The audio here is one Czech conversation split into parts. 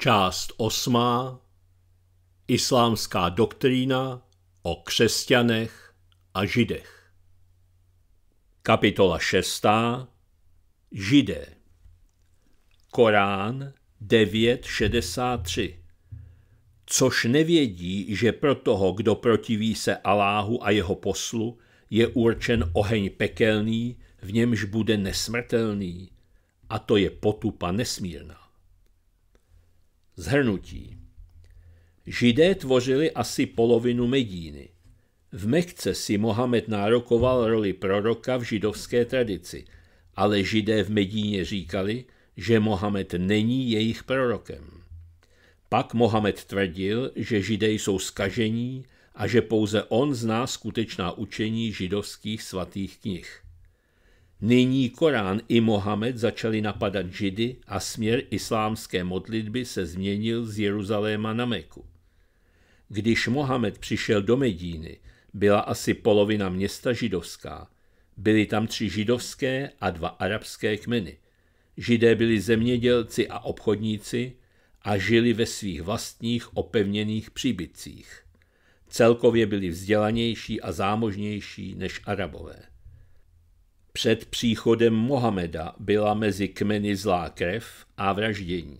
Část osmá Islámská doktrína o křesťanech a židech Kapitola šestá Židé Korán 9.63 Což nevědí, že pro toho, kdo protiví se Aláhu a jeho poslu, je určen oheň pekelný, v němž bude nesmrtelný, a to je potupa nesmírná. Zhrnutí Židé tvořili asi polovinu Medíny. V Mekce si Mohamed nárokoval roli proroka v židovské tradici, ale židé v Medíně říkali, že Mohamed není jejich prorokem. Pak Mohamed tvrdil, že židé jsou skažení a že pouze on zná skutečná učení židovských svatých knih. Nyní Korán i Mohamed začali napadat židy a směr islámské modlitby se změnil z Jeruzaléma na Meku. Když Mohamed přišel do Medíny, byla asi polovina města židovská. Byly tam tři židovské a dva arabské kmeny. Židé byli zemědělci a obchodníci a žili ve svých vlastních opevněných příbytcích. Celkově byli vzdělanější a zámožnější než arabové. Před příchodem Mohameda byla mezi kmeny zlá krev a vraždění.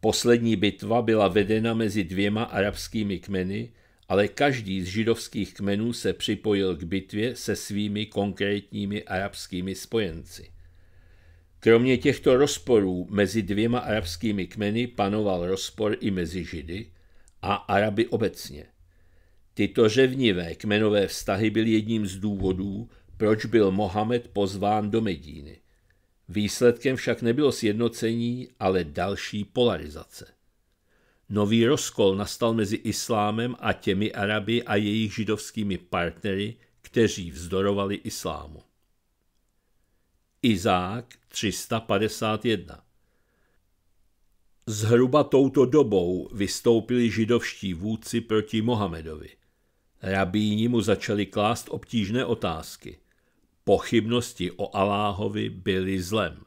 Poslední bitva byla vedena mezi dvěma arabskými kmeny, ale každý z židovských kmenů se připojil k bitvě se svými konkrétními arabskými spojenci. Kromě těchto rozporů mezi dvěma arabskými kmeny panoval rozpor i mezi Židy a Araby obecně. Tyto řevnivé kmenové vztahy byly jedním z důvodů, proč byl Mohamed pozván do Medíny. Výsledkem však nebylo sjednocení, ale další polarizace. Nový rozkol nastal mezi islámem a těmi Araby a jejich židovskými partnery, kteří vzdorovali islámu. Izák 351 Zhruba touto dobou vystoupili židovští vůdci proti Mohamedovi. Rabíni mu začali klást obtížné otázky. Pochybnosti o Aláhovi byly zlem.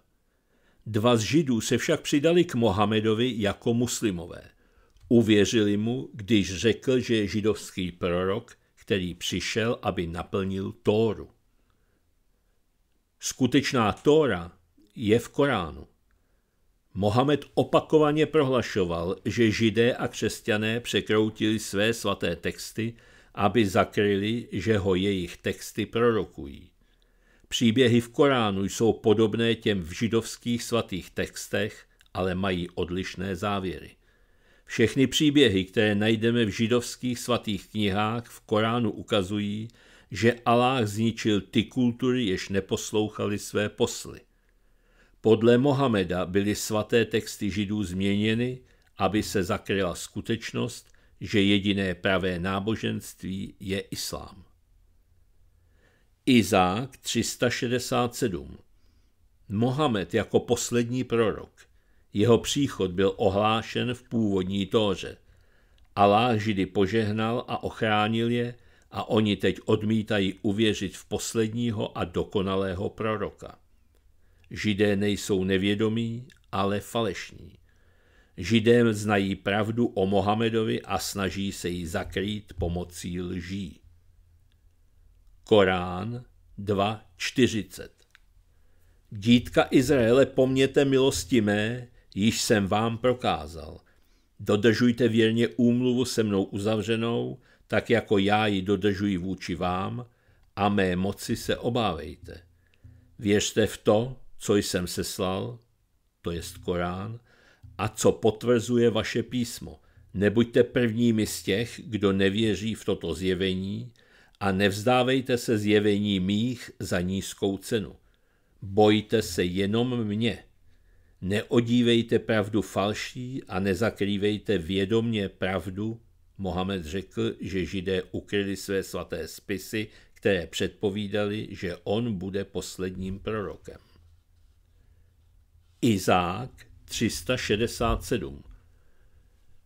Dva z židů se však přidali k Mohamedovi jako muslimové. Uvěřili mu, když řekl, že je židovský prorok, který přišel, aby naplnil Tóru. Skutečná Tóra je v Koránu. Mohamed opakovaně prohlašoval, že židé a křesťané překroutili své svaté texty, aby zakryli, že ho jejich texty prorokují. Příběhy v Koránu jsou podobné těm v židovských svatých textech, ale mají odlišné závěry. Všechny příběhy, které najdeme v židovských svatých knihách, v Koránu ukazují, že Allah zničil ty kultury, jež neposlouchali své posly. Podle Mohameda byly svaté texty židů změněny, aby se zakryla skutečnost, že jediné pravé náboženství je islám. Izák 367. Mohamed jako poslední prorok. Jeho příchod byl ohlášen v původní tóře. Allah židy požehnal a ochránil je a oni teď odmítají uvěřit v posledního a dokonalého proroka. Židé nejsou nevědomí, ale falešní. Židé znají pravdu o Mohamedovi a snaží se ji zakrýt pomocí lží. Korán 2.40 Dítka Izraele, pomněte milosti mé, již jsem vám prokázal. Dodržujte věrně úmluvu se mnou uzavřenou, tak jako já ji dodržuji vůči vám, a mé moci se obávejte. Věřte v to, co jsem seslal, to jest Korán, a co potvrzuje vaše písmo. Nebuďte prvními z těch, kdo nevěří v toto zjevení, a nevzdávejte se zjevení mých za nízkou cenu. Bojte se jenom mě. Neodívejte pravdu falší a nezakrývejte vědomně pravdu. Mohamed řekl, že židé ukryli své svaté spisy, které předpovídali, že on bude posledním prorokem. Izák 367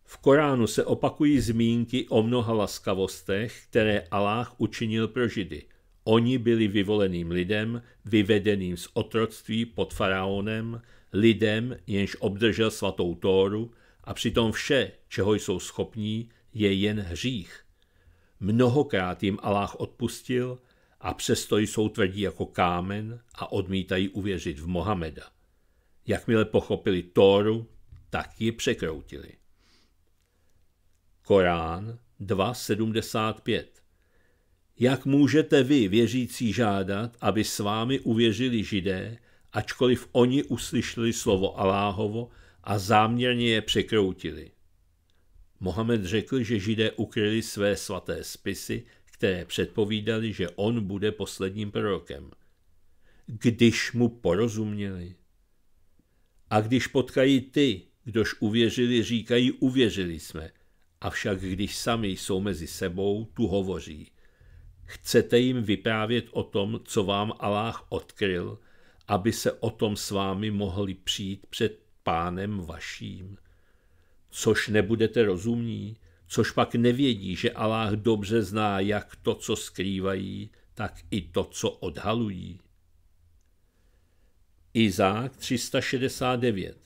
v Koránu se opakují zmínky o mnoha laskavostech, které Aláh učinil pro Židy. Oni byli vyvoleným lidem, vyvedeným z otroctví pod faraonem, lidem, jenž obdržel svatou Tóru, a přitom vše, čeho jsou schopní, je jen hřích. Mnohokrát jim Aláh odpustil a přesto jsou tvrdí jako kámen a odmítají uvěřit v Mohameda. Jakmile pochopili Tóru, tak ji překroutili. Korán 2.75. Jak můžete vy, věřící, žádat, aby s vámi uvěřili židé, ačkoliv oni uslyšeli slovo Aláhovo a záměrně je překroutili? Mohamed řekl, že židé ukryli své svaté spisy, které předpovídali, že on bude posledním prorokem. Když mu porozuměli. A když potkají ty, kdož uvěřili, říkají uvěřili jsme – avšak když sami jsou mezi sebou, tu hovoří. Chcete jim vyprávět o tom, co vám Aláh odkryl, aby se o tom s vámi mohli přijít před pánem vaším. Což nebudete rozumní, což pak nevědí, že Aláh dobře zná jak to, co skrývají, tak i to, co odhalují. Izák 369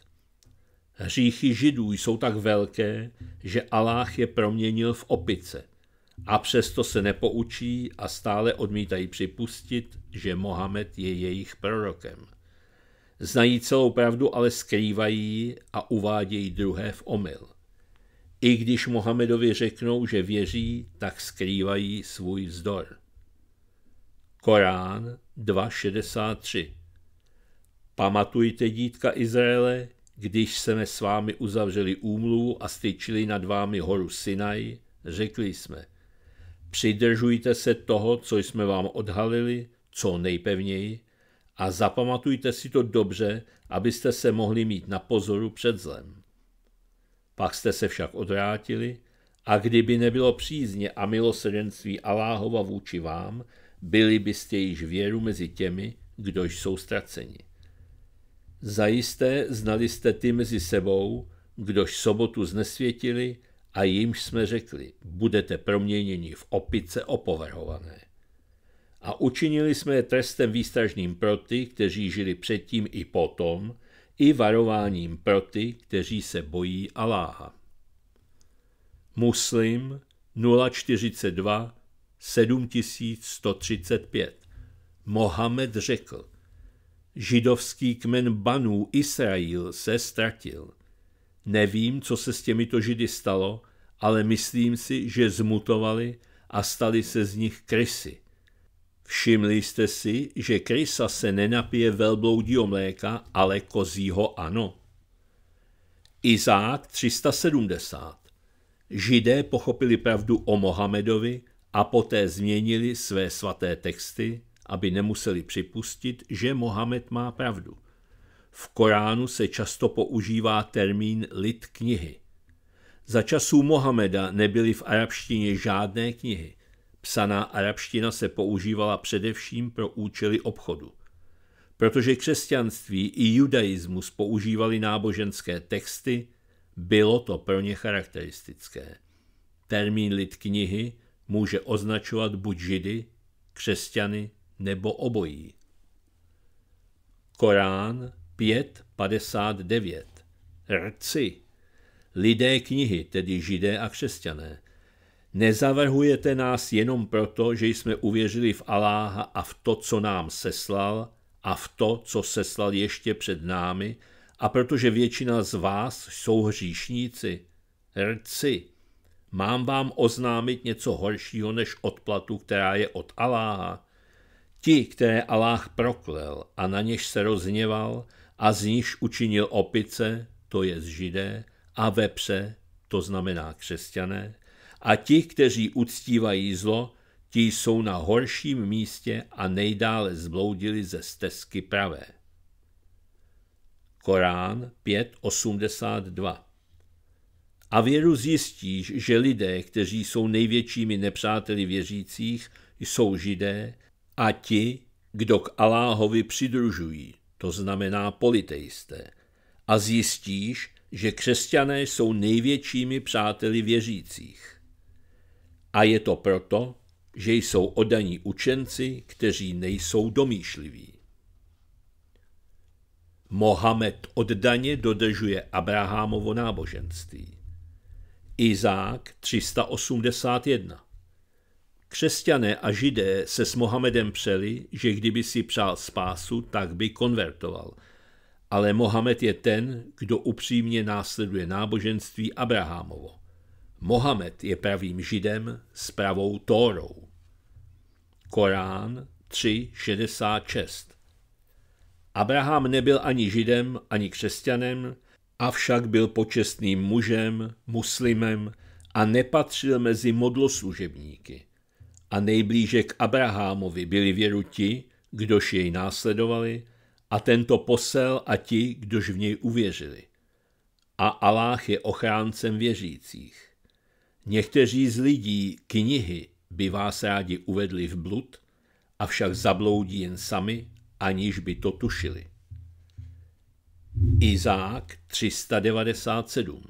Hříchy židů jsou tak velké, že Aláh je proměnil v opice a přesto se nepoučí a stále odmítají připustit, že Mohamed je jejich prorokem. Znají celou pravdu, ale skrývají a uvádějí druhé v omyl. I když Mohamedovi řeknou, že věří, tak skrývají svůj vzdor. Korán 2.63 Pamatujte, dítka Izraele, když jsme s vámi uzavřeli úmluvu a styčili nad vámi horu Sinaj, řekli jsme, přidržujte se toho, co jsme vám odhalili, co nejpevněji, a zapamatujte si to dobře, abyste se mohli mít na pozoru před zlem. Pak jste se však odvrátili a kdyby nebylo přízně a milosrdenství Aláhova vůči vám, byli byste již věru mezi těmi, kdo jsou ztraceni. Zajisté znali jste ty mezi sebou, kdož sobotu znesvětili a jimž jsme řekli, budete proměněni v opice opovrhované. A učinili jsme je trestem výstražným pro ty, kteří žili předtím i potom, i varováním pro ty, kteří se bojí Aláha. Muslim 042 7135 Mohamed řekl, Židovský kmen Banů Israel se ztratil. Nevím, co se s těmito židy stalo, ale myslím si, že zmutovali a stali se z nich krysy. Všimli jste si, že krysa se nenapije velbloudího mléka, ale kozího ano. Izák 370 Židé pochopili pravdu o Mohamedovi a poté změnili své svaté texty, aby nemuseli připustit, že Mohamed má pravdu. V Koránu se často používá termín lid knihy. Za časů Mohameda nebyly v arabštině žádné knihy. Psaná arabština se používala především pro účely obchodu. Protože křesťanství i judaismus používali náboženské texty, bylo to pro ně charakteristické. Termín lid knihy může označovat buď židy, křesťany nebo obojí. Korán 5.59 Rci Lidé knihy, tedy židé a křesťané. Nezavrhujete nás jenom proto, že jsme uvěřili v Aláha a v to, co nám seslal, a v to, co seslal ještě před námi, a protože většina z vás jsou hříšníci. Rci, mám vám oznámit něco horšího než odplatu, která je od Aláha. Ti, které Aláh proklel a na něž se rozněval a z níž učinil opice, to je z židé, a vepře, to znamená křesťané, a ti, kteří uctívají zlo, ti jsou na horším místě a nejdále zbloudili ze stezky pravé. Korán 5.82 A věru zjistíš, že lidé, kteří jsou největšími nepřáteli věřících, jsou židé, a ti, kdo k Aláhovi přidružují, to znamená politeisté, a zjistíš, že křesťané jsou největšími přáteli věřících. A je to proto, že jsou odaní učenci, kteří nejsou domýšliví. Mohamed oddaně dodržuje Abrahamovo náboženství. Izák 381 Křesťané a židé se s Mohamedem přeli, že kdyby si přál spásu, tak by konvertoval. Ale Mohamed je ten, kdo upřímně následuje náboženství Abrahamovo. Mohamed je pravým židem s pravou tórou. Korán 3.66 Abraham nebyl ani židem, ani křesťanem, avšak byl počestným mužem, muslimem a nepatřil mezi modloslužebníky a nejblíže k Abrahamovi byli věru ti, kdož jej následovali, a tento posel a ti, kdož v něj uvěřili. A Aláh je ochráncem věřících. Někteří z lidí knihy by vás rádi uvedli v blud, avšak zabloudí jen sami, aniž by to tušili. Izák 397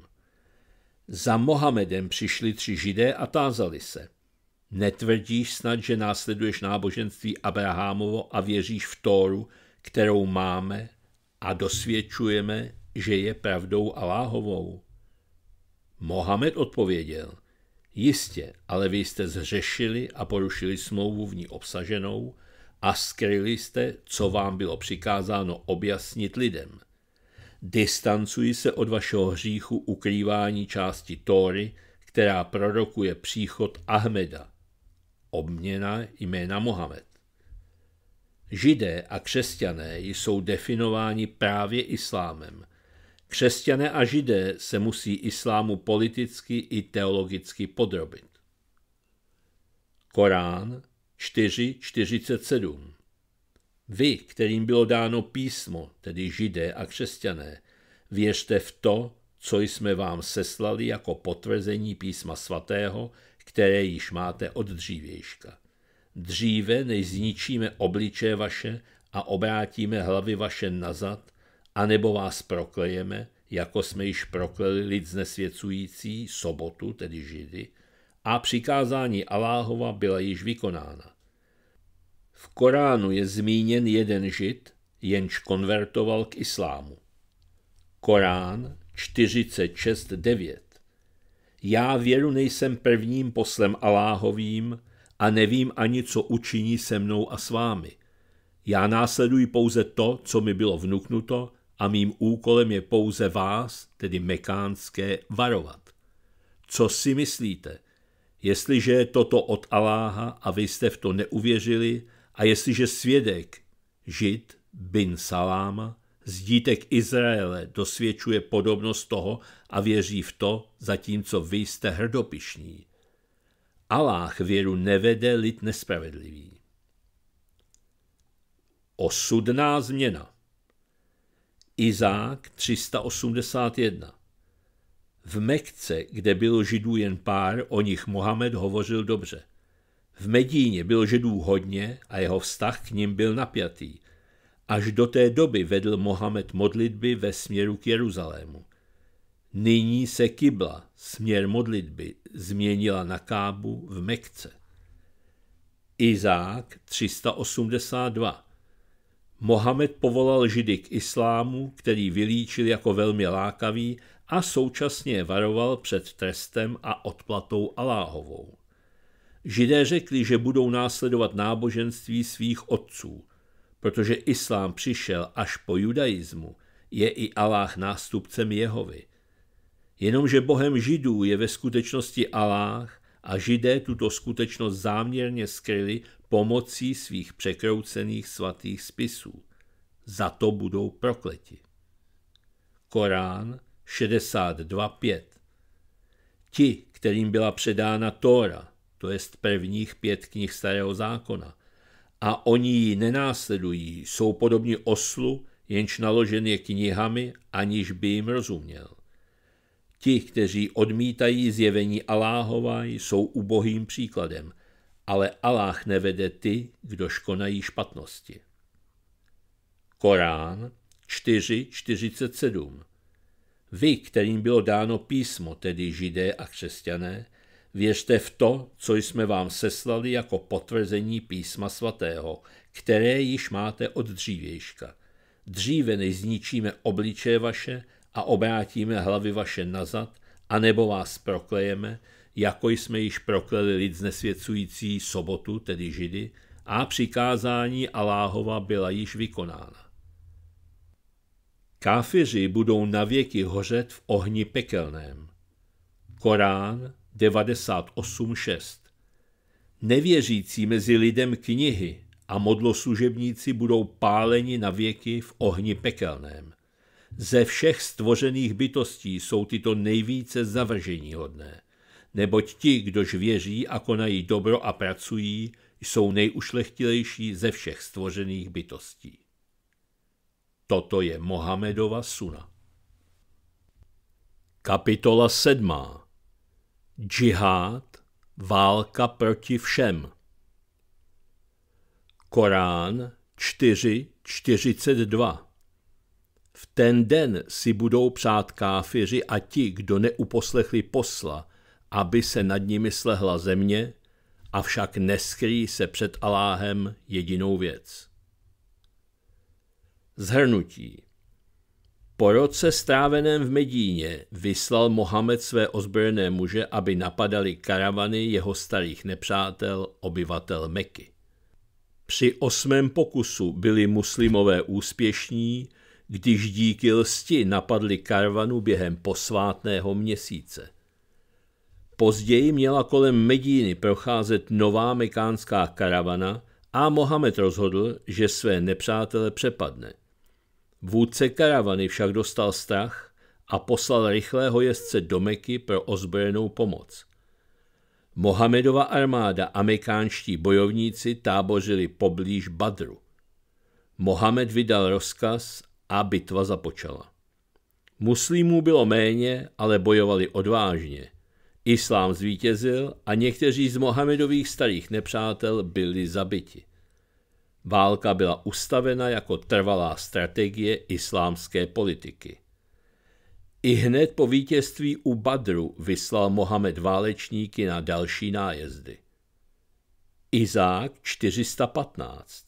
Za Mohamedem přišli tři židé a tázali se – Netvrdíš snad, že následuješ náboženství Abrahamovo a věříš v Tóru, kterou máme a dosvědčujeme, že je pravdou Aláhovou? Mohamed odpověděl, jistě, ale vy jste zřešili a porušili smlouvu v ní obsaženou a skryli jste, co vám bylo přikázáno objasnit lidem. Distancuji se od vašeho hříchu ukrývání části Tóry, která prorokuje příchod Ahmeda obměna jména Mohamed. Židé a křesťané jsou definováni právě islámem. Křesťané a židé se musí islámu politicky i teologicky podrobit. Korán 4.47 Vy, kterým bylo dáno písmo, tedy židé a křesťané, věřte v to, co jsme vám seslali jako potvrzení písma svatého, které již máte od dřívějška. Dříve, než zničíme obličeje vaše a obrátíme hlavy vaše nazad, anebo vás proklejeme, jako jsme již prokleli lid znesvěcující sobotu, tedy židy, a přikázání Aláhova byla již vykonána. V Koránu je zmíněn jeden žid, jenž konvertoval k islámu. Korán 46.9 já věru nejsem prvním poslem Aláhovým a nevím ani, co učiní se mnou a s vámi. Já následuji pouze to, co mi bylo vnuknuto a mým úkolem je pouze vás, tedy mekánské, varovat. Co si myslíte? Jestliže je toto od Aláha a vy jste v to neuvěřili a jestliže svědek, žid, bin Saláma, Zdítek Izraele dosvědčuje podobnost toho a věří v to, zatímco vy jste hrdopišní. Aláh věru nevede lid nespravedlivý. Osudná změna Izák 381 V Mekce, kde bylo židů jen pár, o nich Mohamed hovořil dobře. V Medíně bylo židů hodně a jeho vztah k ním byl napjatý – Až do té doby vedl Mohamed modlitby ve směru k Jeruzalému. Nyní se kybla, směr modlitby, změnila na Kábu v Mekce. Izák 382 Mohamed povolal židy k islámu, který vylíčil jako velmi lákavý a současně varoval před trestem a odplatou Aláhovou. Židé řekli, že budou následovat náboženství svých otců, Protože islám přišel až po judaismu, je i Aláh nástupcem Jehovy. Jenomže bohem židů je ve skutečnosti Aláh a židé tuto skutečnost záměrně skryli pomocí svých překroucených svatých spisů. Za to budou prokleti. Korán 62.5 Ti, kterým byla předána Tóra, to jest prvních pět knih Starého zákona, a oni ji nenásledují, jsou podobní oslu, jenž naložen je knihami, aniž by jim rozuměl. Ti, kteří odmítají zjevení Aláhova, jsou ubohým příkladem, ale Aláh nevede ty, kdo škonají špatnosti. Korán 4.47 Vy, kterým bylo dáno písmo, tedy židé a křesťané, Věřte v to, co jsme vám seslali jako potvrzení písma svatého, které již máte od dřívějška. Dříve než zničíme obličeje vaše a obrátíme hlavy vaše nazad, anebo vás proklejeme, jako jsme již prokleli lid znesvěcující sobotu, tedy židy, a přikázání Aláhova byla již vykonána. Káfiři budou navěky hořet v ohni pekelném. Korán, 98.6. Nevěřící mezi lidem knihy a modloslužebníci budou páleni na věky v ohni pekelném. Ze všech stvořených bytostí jsou tyto nejvíce hodné neboť ti, kdož věří a konají dobro a pracují, jsou nejušlechtilejší ze všech stvořených bytostí. Toto je Mohamedova suna. Kapitola sedmá Džihad válka proti všem. Korán 4.42 V ten den si budou přát káfiři a ti, kdo neuposlechli posla, aby se nad nimi slehla země, avšak neskrý se před Aláhem jedinou věc. Zhrnutí po roce stráveném v Medíně vyslal Mohamed své ozbrojené muže, aby napadali karavany jeho starých nepřátel, obyvatel Meky. Při osmém pokusu byli muslimové úspěšní, když díky lsti napadli karavanu během posvátného měsíce. Později měla kolem Medíny procházet nová mekánská karavana a Mohamed rozhodl, že své nepřátele přepadne – Vůdce karavany však dostal strach a poslal rychlého jezdce do Meky pro ozbrojenou pomoc. Mohamedova armáda mekánští bojovníci tábořili poblíž Badru. Mohamed vydal rozkaz a bitva započala. Muslimů bylo méně, ale bojovali odvážně. Islám zvítězil a někteří z Mohamedových starých nepřátel byli zabiti. Válka byla ustavena jako trvalá strategie islámské politiky. I hned po vítězství u Badru vyslal Mohamed válečníky na další nájezdy. Izák 415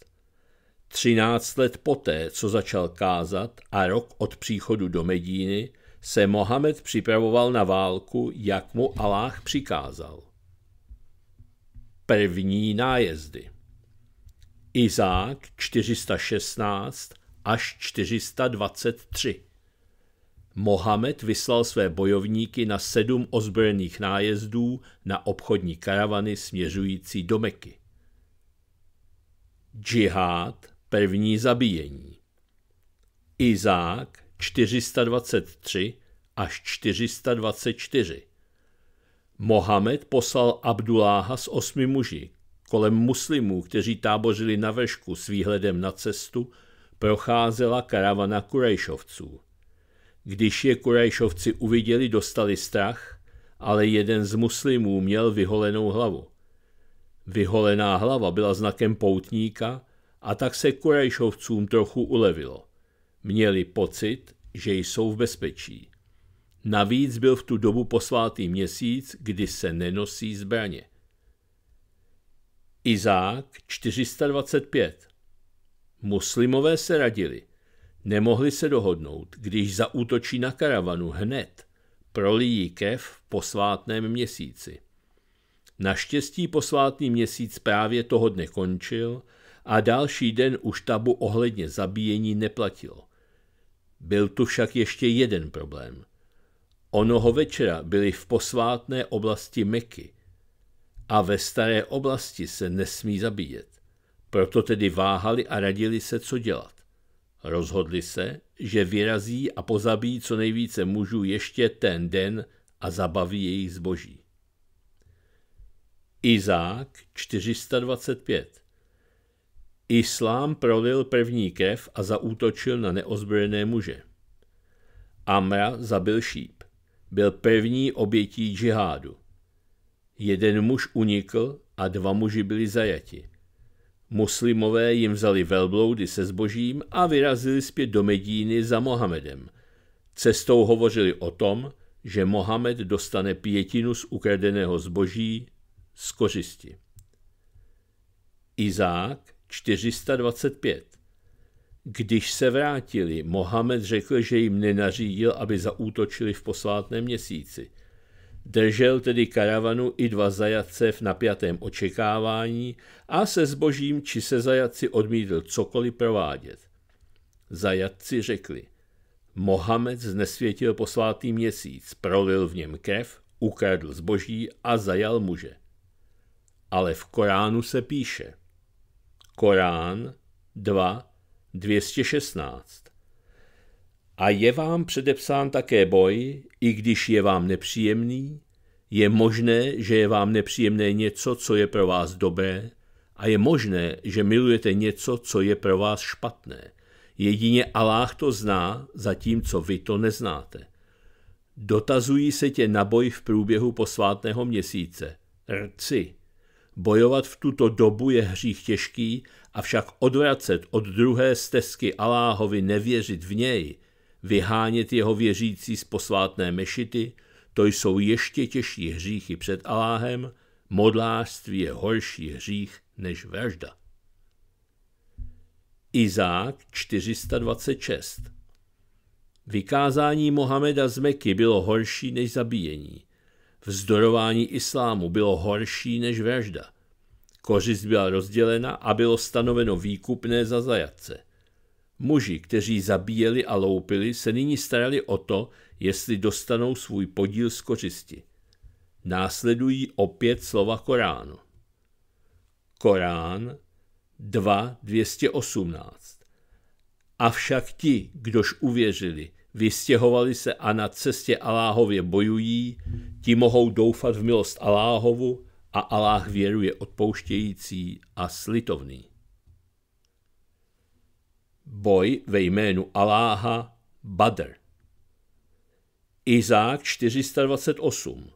Třináct let poté, co začal kázat a rok od příchodu do Medíny, se Mohamed připravoval na válku, jak mu Aláh přikázal. První nájezdy Izák 416 až 423. Mohamed vyslal své bojovníky na sedm ozbrojených nájezdů na obchodní karavany směřující do Meky. Džihad, první zabíjení Izák 423 až 424 Mohamed poslal Abduláha s osmi muži, Kolem muslimů, kteří tábořili na vešku s výhledem na cestu, procházela karavana Kurejšovců. Když je Kurejšovci uviděli, dostali strach, ale jeden z muslimů měl vyholenou hlavu. Vyholená hlava byla znakem poutníka a tak se Kurejšovcům trochu ulevilo. Měli pocit, že jsou v bezpečí. Navíc byl v tu dobu posvátý měsíc, kdy se nenosí zbraně. Izák 425. Muslimové se radili. Nemohli se dohodnout, když zaútočí na karavanu hned, prolíjí kev v posvátném měsíci. Naštěstí posvátný měsíc právě toho dne končil a další den už tabu ohledně zabíjení neplatilo. Byl tu však ještě jeden problém. Onoho večera byli v posvátné oblasti Meky – a ve staré oblasti se nesmí zabíjet. Proto tedy váhali a radili se, co dělat. Rozhodli se, že vyrazí a pozabíjí co nejvíce mužů ještě ten den a zabaví jejich zboží. Izák 425 Islám prolil první krev a zaútočil na neozbrojené muže. Amra zabil šíp. Byl první obětí džihádu. Jeden muž unikl a dva muži byli zajati. Muslimové jim vzali velbloudy se zbožím a vyrazili zpět do Medíny za Mohamedem. Cestou hovořili o tom, že Mohamed dostane pětinu z ukradeného zboží z kořisti. Izák 425 Když se vrátili, Mohamed řekl, že jim nenařídil, aby zaútočili v posvátném měsíci – Držel tedy karavanu i dva zajatce v napjatém očekávání a se zbožím či se zajatci odmítl cokoliv provádět. Zajatci řekli, Mohamed znesvětil posvátý měsíc, prolil v něm krev, ukradl zboží a zajal muže. Ale v Koránu se píše. Korán 2, 216. A je vám předepsán také boj, i když je vám nepříjemný, je možné, že je vám nepříjemné něco, co je pro vás dobré, a je možné, že milujete něco, co je pro vás špatné. Jedině Aláh to zná, zatímco vy to neznáte. Dotazují se tě na boj v průběhu posvátného měsíce. Rci. Bojovat v tuto dobu je hřích těžký, avšak odvracet od druhé stezky Aláhovi nevěřit v něj vyhánět jeho věřící z posvátné mešity, to jsou ještě těžší hříchy před Aláhem, modlářství je horší hřích než vražda. Izák 426 Vykázání Mohameda z Meky bylo horší než zabíjení. Vzdorování islámu bylo horší než vražda. Kořist byla rozdělena a bylo stanoveno výkupné za zajatce – Muži, kteří zabíjeli a loupili, se nyní starali o to, jestli dostanou svůj podíl z kořisti. Následují opět slova Koránu. Korán 2.218 Avšak ti, kdož uvěřili, vystěhovali se a na cestě Aláhově bojují, ti mohou doufat v milost Aláhovu a Aláh věruje odpouštějící a slitovný. Boj ve jménu Aláha Badr. Izák 428.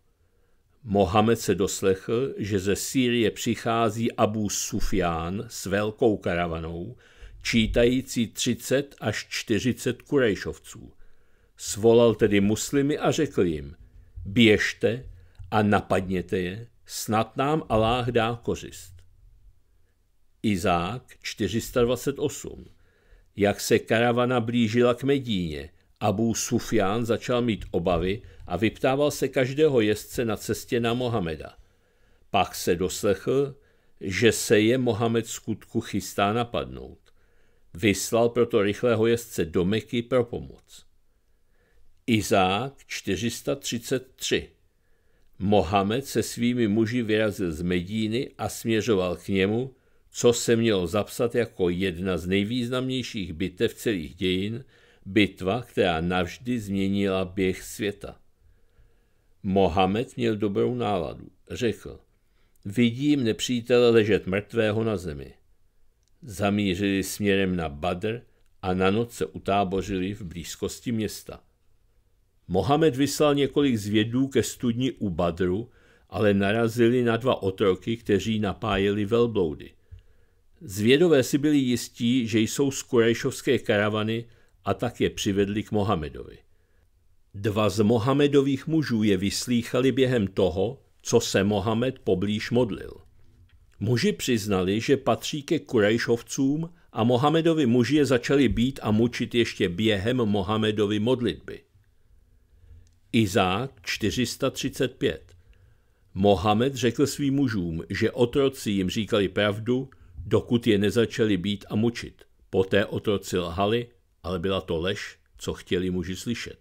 Mohamed se doslechl, že ze Sýrie přichází Abu Sufján s velkou karavanou, čítající 30 až 40 kurejšovců. Svolal tedy muslimy a řekl jim, běžte a napadněte je, snad nám Aláh dá kořist. Izák 428 jak se karavana blížila k Medíně, Abu Sufján začal mít obavy a vyptával se každého jezdce na cestě na Mohameda. Pak se doslechl, že se je Mohamed skutku chystá napadnout. Vyslal proto rychlého jezdce do Meky pro pomoc. Izák 433 Mohamed se svými muži vyrazil z Medíny a směřoval k němu, co se mělo zapsat jako jedna z nejvýznamnějších bitev celých dějin, bitva, která navždy změnila běh světa. Mohamed měl dobrou náladu. Řekl, vidím nepřítele ležet mrtvého na zemi. Zamířili směrem na Badr a na noc se utábořili v blízkosti města. Mohamed vyslal několik zvědů ke studni u Badru, ale narazili na dva otroky, kteří napájeli velbloudy. Zvědové si byli jistí, že jsou z Kurajšovské karavany a tak je přivedli k Mohamedovi. Dva z Mohamedových mužů je vyslýchali během toho, co se Mohamed poblíž modlil. Muži přiznali, že patří ke Kurajšovcům a Mohamedovi muži je začali být a mučit ještě během Mohamedovi modlitby. Izák 435 Mohamed řekl svým mužům, že otroci jim říkali pravdu dokud je nezačali být a mučit. Poté otroci lhali, ale byla to lež, co chtěli muži slyšet.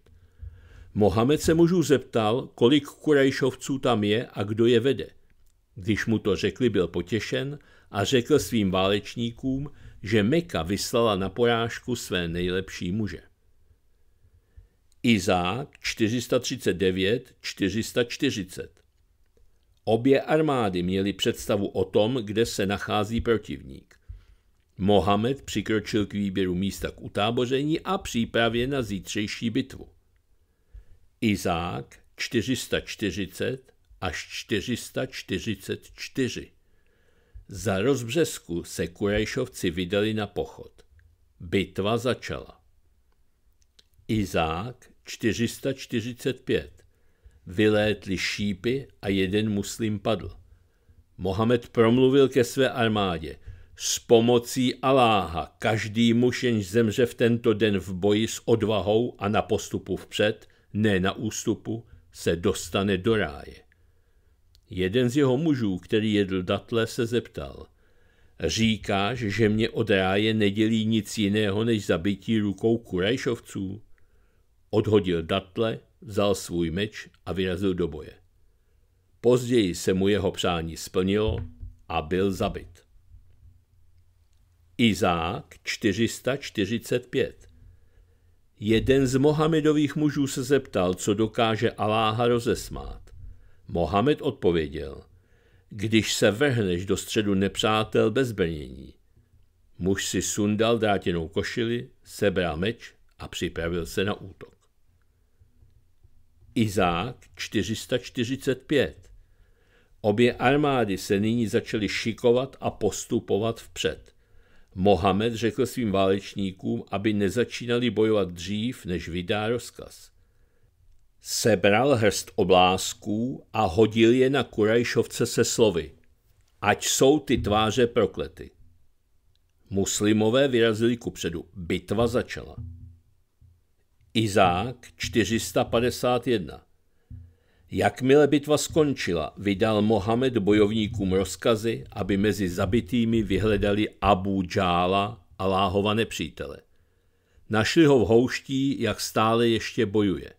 Mohamed se mužů zeptal, kolik kurajšovců tam je a kdo je vede. Když mu to řekli, byl potěšen a řekl svým válečníkům, že Meka vyslala na porážku své nejlepší muže. Izák 439-440 Obě armády měly představu o tom, kde se nachází protivník. Mohamed přikročil k výběru místa k utáboření a přípravě na zítřejší bitvu. Izák 440 až 444. Za rozbřesku se Kurajšovci vydali na pochod. Bitva začala. Izák 445 vylétly šípy a jeden muslim padl. Mohamed promluvil ke své armádě. S pomocí Aláha každý muž, jenž zemře v tento den v boji s odvahou a na postupu vpřed, ne na ústupu, se dostane do ráje. Jeden z jeho mužů, který jedl datle, se zeptal. Říkáš, že mě od ráje nedělí nic jiného než zabití rukou kurajšovců? Odhodil datle vzal svůj meč a vyrazil do boje. Později se mu jeho přání splnilo a byl zabit. Izák 445 Jeden z Mohamedových mužů se zeptal, co dokáže Aláha rozesmát. Mohamed odpověděl, když se vrhneš do středu nepřátel bez brnění. Muž si sundal drátěnou košili, sebral meč a připravil se na útok. Izák 445. Obě armády se nyní začaly šikovat a postupovat vpřed. Mohamed řekl svým válečníkům, aby nezačínali bojovat dřív, než vydá rozkaz. Sebral hrst oblázků a hodil je na kurajšovce se slovy. Ať jsou ty tváře proklety. Muslimové vyrazili kupředu. Bitva začala. Izák 451. Jakmile bitva skončila, vydal Mohamed bojovníkům rozkazy, aby mezi zabitými vyhledali Abu Džála, a láhova nepřítele. Našli ho v houští, jak stále ještě bojuje.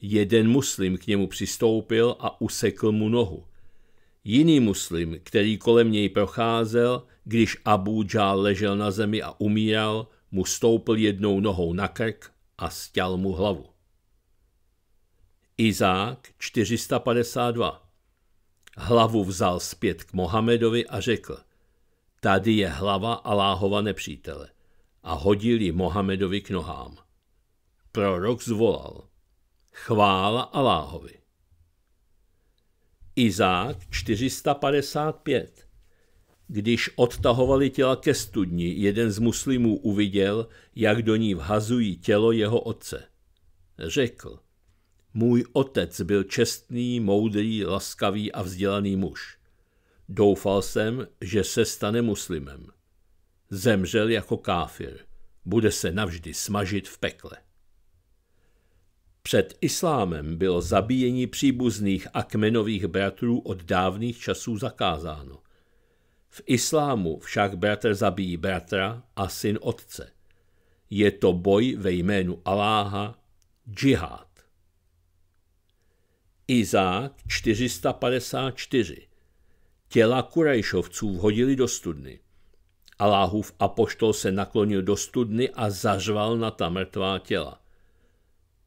Jeden muslim k němu přistoupil a usekl mu nohu. Jiný muslim, který kolem něj procházel, když Abu Džál ležel na zemi a umíral, mu stoupil jednou nohou na krk a stěl mu hlavu. Izák 452 Hlavu vzal zpět k Mohamedovi a řekl, tady je hlava Aláhova nepřítele a hodil ji Mohamedovi k nohám. Prorok zvolal, chvála Aláhovi. Izák 455 když odtahovali těla ke studni, jeden z muslimů uviděl, jak do ní vhazují tělo jeho otce. Řekl, můj otec byl čestný, moudrý, laskavý a vzdělaný muž. Doufal jsem, že se stane muslimem. Zemřel jako káfir. Bude se navždy smažit v pekle. Před islámem bylo zabíjení příbuzných a kmenových bratrů od dávných časů zakázáno. V islámu však bratr zabíjí bratra a syn otce. Je to boj ve jménu Aláha, džihad. Izák 454 Těla Kurajšovců vhodili do studny. Aláhův apoštol se naklonil do studny a zařval na ta mrtvá těla.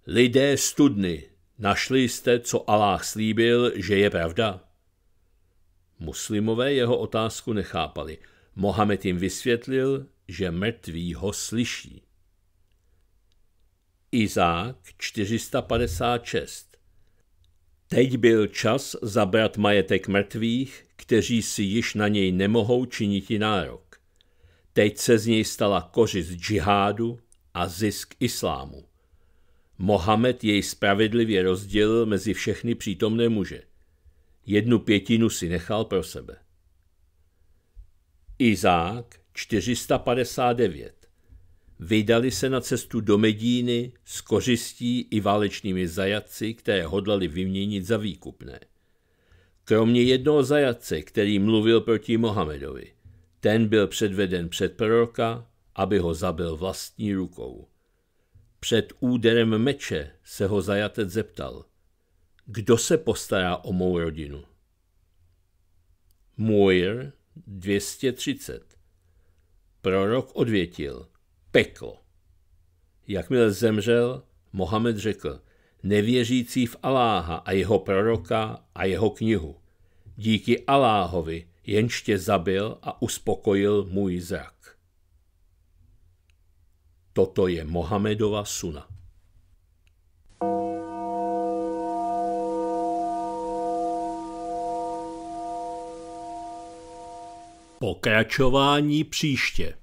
Lidé studny, našli jste, co Aláh slíbil, že je pravda? Muslimové jeho otázku nechápali. Mohamed jim vysvětlil, že mrtví ho slyší. Izák 456 Teď byl čas zabrat majetek mrtvých, kteří si již na něj nemohou činit nárok. Teď se z něj stala kořist džihádu a zisk islámu. Mohamed jej spravedlivě rozdělil mezi všechny přítomné muže jednu pětinu si nechal pro sebe. Izák 459. Vydali se na cestu do Medíny s kořistí i válečnými zajatci, které hodlali vyměnit za výkupné. Kromě jednoho zajatce, který mluvil proti Mohamedovi, ten byl předveden před proroka, aby ho zabil vlastní rukou. Před úderem meče se ho zajatec zeptal – kdo se postará o mou rodinu? Muir 230. Prorok odvětil, peklo. Jakmile zemřel, Mohamed řekl, nevěřící v Aláha a jeho proroka a jeho knihu. Díky Aláhovi jenž tě zabil a uspokojil můj zrak. Toto je Mohamedova suna. Pokračování příště.